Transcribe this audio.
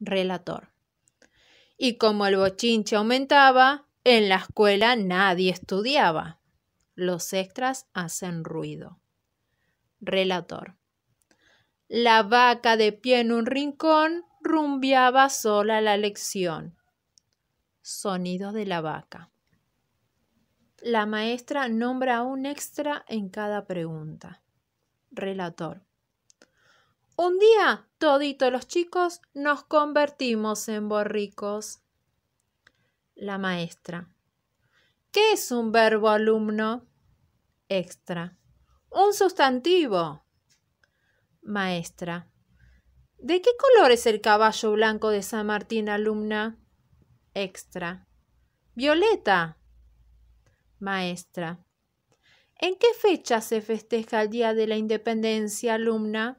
relator. Y como el bochinche aumentaba, en la escuela nadie estudiaba. Los extras hacen ruido. Relator. La vaca de pie en un rincón rumbiaba sola la lección. Sonido de la vaca. La maestra nombra a un extra en cada pregunta. Relator. Un día, toditos los chicos nos convertimos en borricos. La maestra. ¿Qué es un verbo alumno? Extra. Un sustantivo. Maestra. ¿De qué color es el caballo blanco de San Martín, alumna? Extra. Violeta. Maestra. ¿En qué fecha se festeja el Día de la Independencia, alumna?